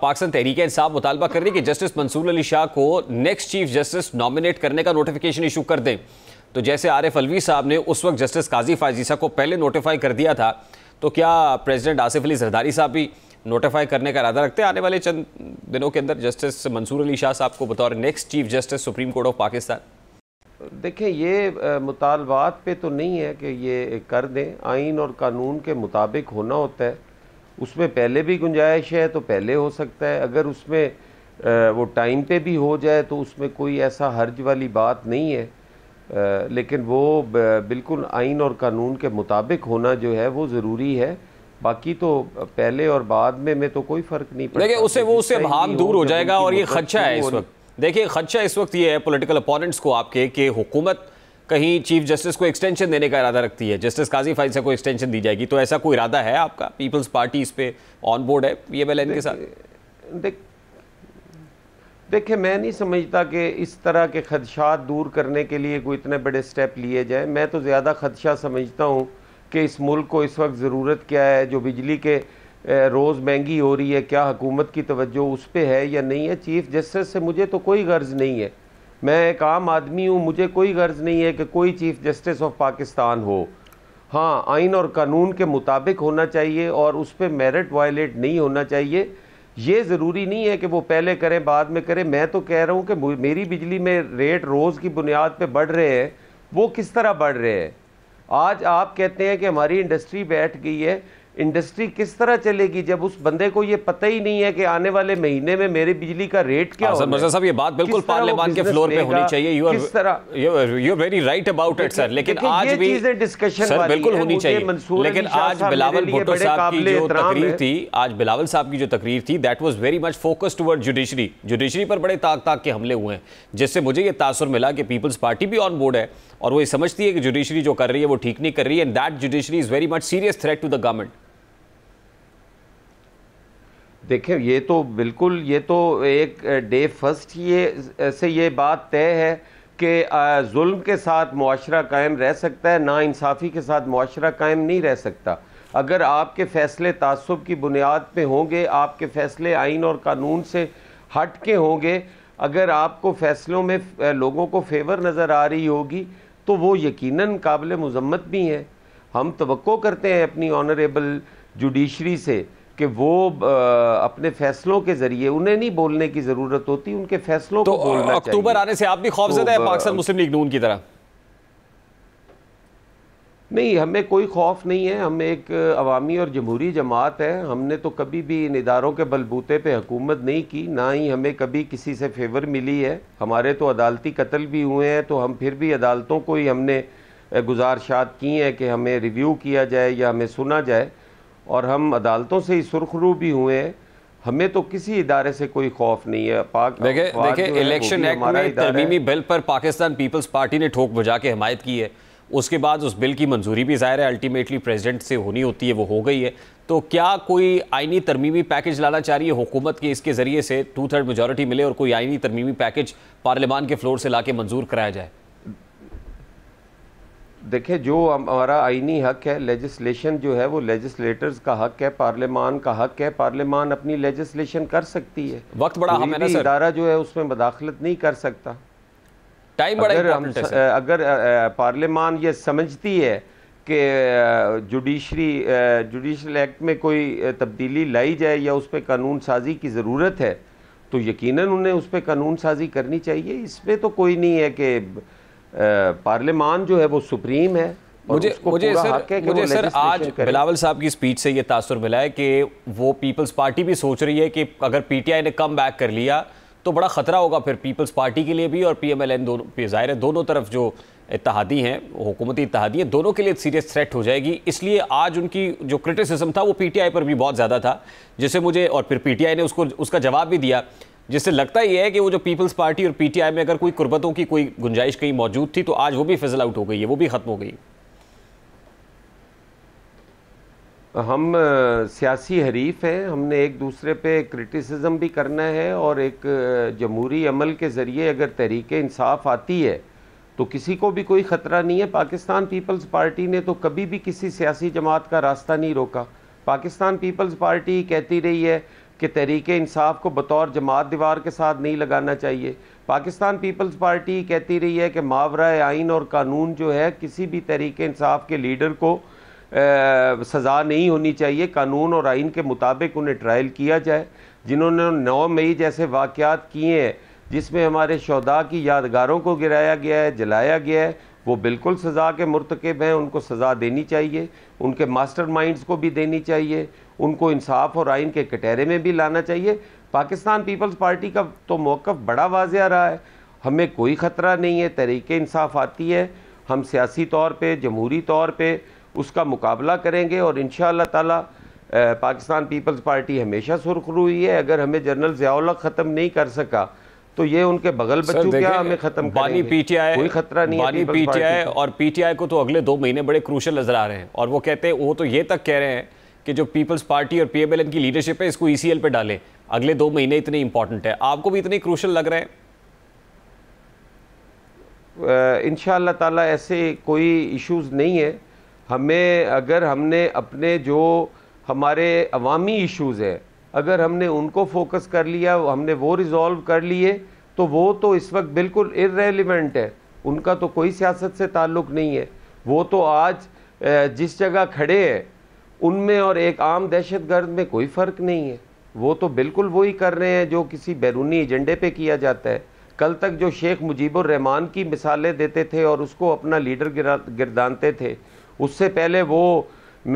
पाकिस्तान तहरीक इंसाफ मुतालबा कर रही है कि जस्टिस मंसूर अली शाह को नेक्स्ट चीफ जस्टिस नॉमिनेट करने का नोटिफिकेशन इशू कर दें तो जैसे आरिफ अलवी साहब ने उस वक्त जस्टिस काजी फाजीसा को पहले नोटिफाई कर दिया था तो क्या प्रेसिडेंट आसिफ अली जरदारी साहब भी नोटिफाई करने का इरादा रखते हैं आने वाले चंद दिनों के अंदर जस्टिस मंसूर अली शाह साहब को बतौर next chief justice Supreme Court of Pakistan देखिए ये मुतालबात पे तो नहीं है कि ये कर दें आइन और कानून के मुताबिक होना होता है उसमें पहले भी गुंजाइश है तो पहले हो सकता है अगर उसमें वो टाइम पे भी हो जाए तो उसमें कोई ऐसा हर्ज वाली बात नहीं है लेकिन वो बिल्कुल आइन और कानून के मुताबिक होना जो है वो ज़रूरी है बाकी तो पहले और बाद में में तो कोई फ़र्क नहीं पड़ता देखिए उससे वो उससे भाग दूर हो जाएगा और ये खदशा है इस वक्त देखिए खदशा इस वक्त ये है पोलिटिकल अपोनेंट्स को आपके कि हुकूमत कहीं चीफ जस्टिस को एक्सटेंशन देने का इरादा रखती है जस्टिस काजी से को एक्सटेंशन दी जाएगी तो ऐसा कोई इरादा है आपका पीपल्स पार्टी इस पर ऑन बोर्ड है पी एम एल एन के साथ देख देखिए मैं नहीं समझता कि इस तरह के खदशात दूर करने के लिए कोई इतने बड़े स्टेप लिए जाए मैं तो ज़्यादा खदशा समझता हूँ कि इस मुल्क को इस वक्त ज़रूरत क्या है जो बिजली के रोज़ महंगी हो रही है क्या हुकूमत की तवज्जो उस पर है या नहीं है चीफ़ जस्टिस से मुझे तो कोई गर्ज नहीं है मैं एक आम आदमी हूँ मुझे कोई गर्ज नहीं है कि कोई चीफ़ जस्टिस ऑफ पाकिस्तान हो हाँ आइन और कानून के मुताबिक होना चाहिए और उस पर मेरिट वायलेट नहीं होना चाहिए ये ज़रूरी नहीं है कि वो पहले करें बाद में करें मैं तो कह रहा हूँ कि मेरी बिजली में रेट रोज़ की बुनियाद पे बढ़ रहे हैं वो किस तरह बढ़ रहे हैं आज आप कहते हैं कि हमारी इंडस्ट्री बैठ गई है इंडस्ट्री किस तरह चलेगी जब उस बंदे को ये पता ही नहीं है कि आने वाले महीने में मेरे बिजली का रेट क्या हाँ, होगा मिर्जा साहब ये बात बिल्कुल पार्लियामान के फ्लोर पे होनी चाहिए यू किस तरह you are very right about it sir लेकिन आज भी डिस्कशन सर बिल्कुल होनी चाहिए लेकिन आज बिलावल भुट्टो साहब की जो तकरीर थी आज बिलावल साहब की जो तकरीर थी that was very much focused toward judiciary judiciary पर बड़े ताक ताक के हमले हुए हैं जिससे मुझे ये तासर मिला कि पीपल्स पार्टी भी ऑन बोर्ड है और वो ये समझती है कि जुडिशरी जो कर रही है वो ठीक नहीं कर रही है and that judiciary is very much serious threat to the government देखिए ये तो बिल्कुल ये तो एक डे फर्स्ट ये से ये बात तय है कि जुल्म के साथ माशरा कायम रह सकता है ना इंसाफ़ी के साथ माशरा कायम नहीं रह सकता अगर आपके फ़ैसले तसब की बुनियाद पर होंगे आपके फ़ैसले आइन और कानून से हट के होंगे अगर आपको फ़ैसलों में लोगों को फेवर नज़र आ रही होगी तो वो यकीन काबिल मजम्मत भी हैं हम तो करते हैं अपनी ऑनरेबल जुडिशरी से कि वो अपने फैसलों के जरिए उन्हें नहीं बोलने की जरूरत होती उनके फैसलों तो को बोलना अक्टूबर आने से आप भी खौफजदा तो है पाकिस्तान मुस्लिम लीग नून की तरह नहीं हमें कोई खौफ नहीं है हम एक अवामी और जमहूरी जमात है हमने तो कभी भी इन इदारों के बलबूते पे हुकूमत नहीं की ना ही हमें कभी किसी से फेवर मिली है हमारे तो अदालती कत्ल भी हुए हैं तो हम फिर भी अदालतों को ही हमने गुजारशात की हैं कि हमें रिव्यू किया जाए या हमें सुना जाए और हम अदालतों से ही सुरखरू भी हुए हैं हमें तो किसी इदारे से कोई खौफ नहीं है पाक देखे देखिए इलेक्शन एक्ट में तरमीमी बिल पर पाकिस्तान पीपल्स पार्टी ने ठोक बुझा के हमायत की है उसके बाद उस बिल की मंजूरी भी ज़ाहिर है अल्टीमेटली प्रेसिडेंट से होनी होती है वो हो गई है तो क्या कोई आइनी तरमीमी पैकेज लाना चाह रही है हुकूमत के इसके ज़रिए से टू थर्ड मेजोरिटी मिले और कोई आइनी तरमीमी पैकेज पार्लियामान के फ्लोर से ला मंजूर कराया जाए देखिए जो हमारा आइनी हक है लेजिस्लेशन जो है वो लेजिस्लेटर्स का हक है पार्लियामान का हक है पार्लियामान अपनी लेजिस्लेशन कर सकती है वक्त बड़ा हम है इदारा जो है उसमें मदाखलत नहीं कर सकता टाइम बड़ा अगर अगर पार्लियामान ये समझती है कि जुडिशरी जुडिशल एक्ट में कोई तब्दीली लाई जाए या उस पर कानून साजी की ज़रूरत है तो यकीनन उन्हें उस पर कानून साजी करनी चाहिए इसमें तो कोई नहीं है कि पार्लियामान जो है वो सुप्रीम है मुझे मुझे सर मुझे सर आज बिलावल साहब की स्पीच से ये तासर मिला है कि वो पीपल्स पार्टी भी सोच रही है कि अगर पीटीआई ने कम बैक कर लिया तो बड़ा ख़तरा होगा फिर पीपल्स पार्टी के लिए भी और पीएमएलएन दोनों ज़ाहिर है दोनों तरफ जो इतिहादी हैं हुकूमती इतिहादी हैं दोनों के लिए सीरियस थ्रेट हो जाएगी इसलिए आज उनकी जो क्रिटिसिज्म था वो पीटीआई पर भी बहुत ज़्यादा था जिसे मुझे और फिर पीटीआई ने उसको उसका जवाब भी दिया जिससे लगता यह है कि वो जो पीपल्स पार्टी और पीटीआई में अगर कोई कुर्बतों की कोई गुंजाइश कहीं मौजूद थी तो आज वो भी फिजल आउट हो गई है वो भी ख़त्म हो गई हम सियासी हरीफ हैं हमने एक दूसरे पे क्रिटिसिज्म भी करना है और एक जमहूरी अमल के ज़रिए अगर तहरीक इंसाफ आती है तो किसी को भी कोई ख़तरा नहीं है पाकिस्तान पीपल्स पार्टी ने तो कभी भी किसी सियासी जमात का रास्ता नहीं रोका पाकिस्तान पीपल्स पार्टी कहती रही है कि तहरीक इंसाफ को बतौर जमात दीवार के साथ नहीं लगाना चाहिए पाकिस्तान पीपल्स पार्टी कहती रही है कि मावरा आइन और कानून जो है किसी भी तहरीक इंसाफ के लीडर को आ, सज़ा नहीं होनी चाहिए कानून और आइन के मुताबिक उन्हें ट्रायल किया जाए जिन्होंने नौ मई जैसे वाक़ात किए हैं जिसमें हमारे शहदा की यादगारों को गिराया गया है जलाया गया है वो बिल्कुल सज़ा के मरतकब हैं उनको सज़ा देनी चाहिए उनके मास्टर माइंडस को भी देनी चाहिए उनको इंसाफ और आइन के कटहरे में भी लाना चाहिए पाकिस्तान पीपल्स पार्टी का तो मौक़ बड़ा वाजिया रहा है हमें कोई ख़तरा नहीं है तरीके इंसाफ आती है हम सियासी तौर पर जमहूरी तौर पर उसका मुकाबला करेंगे और इन ताला पाकिस्तान पीपल्स पार्टी हमेशा सुरखरू हुई है अगर हमें जनरल ज़ियाल ख़त्म नहीं कर सका तो ये उनके बगल बच्चों क्या हमें खत्म बानी पीटीआई कोई खतरा नहीं बानी पीटीआई और पीटीआई को तो अगले दो महीने बड़े क्रूशल नजर आ रहे हैं और वो कहते हैं वो तो ये तक कह रहे हैं कि जो पीपल्स पार्टी और पी की लीडरशिप है इसको ई e पे डालें अगले दो महीने इतने इंपॉर्टेंट है आपको भी इतने क्रूशल लग रहे हैं इन ताला ऐसे कोई इश्यूज नहीं है हमें अगर हमने अपने जो हमारे अवामी इश्यूज़ हैं अगर हमने उनको फोकस कर लिया हमने वो रिज़ॉल्व कर लिए तो वो तो इस वक्त बिल्कुल इरेलीवेंट है उनका तो कोई सियासत से ताल्लुक़ नहीं है वो तो आज जिस जगह खड़े हैं उनमें और एक आम दहशत गर्द में कोई फ़र्क नहीं है वो तो बिल्कुल वही कर रहे हैं जो किसी बैरूनी एजेंडे पे किया जाता है कल तक जो शेख मुजीबर रहमान की मिसालें देते थे और उसको अपना लीडर गिरदानते थे उससे पहले वो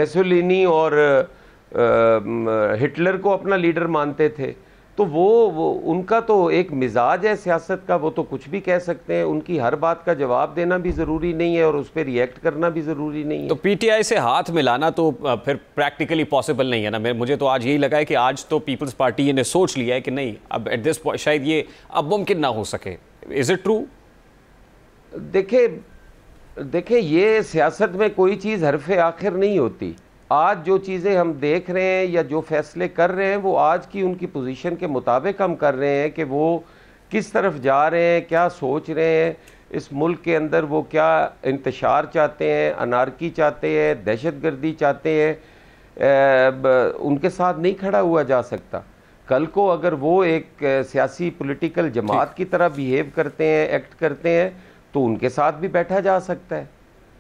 मेसोलिनी और आ, हिटलर को अपना लीडर मानते थे तो वो वो उनका तो एक मिजाज है सियासत का वो तो कुछ भी कह सकते हैं उनकी हर बात का जवाब देना भी ज़रूरी नहीं है और उस पर रिएक्ट करना भी ज़रूरी नहीं तो है तो पीटीआई से हाथ मिलाना तो फिर प्रैक्टिकली पॉसिबल नहीं है ना मुझे तो आज यही लगा है कि आज तो पीपल्स पार्टी ने सोच लिया है कि नहीं अब एट दिस पॉइंट शायद ये अब मुमकिन ना हो सके इज़ इट ट्रू देखे देखे ये सियासत में कोई चीज़ हरफ आखिर नहीं होती आज जो चीज़ें हम देख रहे हैं या जो फैसले कर रहे हैं वो आज की उनकी पोजीशन के मुताबिक हम कर रहे हैं कि वो किस तरफ जा रहे हैं क्या सोच रहे हैं इस मुल्क के अंदर वो क्या इंतशार चाहते हैं अनारकी चाहते हैं दहशत गर्दी चाहते हैं उनके साथ नहीं खड़ा हुआ जा सकता कल को अगर वो एक सियासी पोलिटिकल जमात की तरह बिहेव करते हैं एक्ट करते हैं तो उनके साथ भी बैठा जा सकता है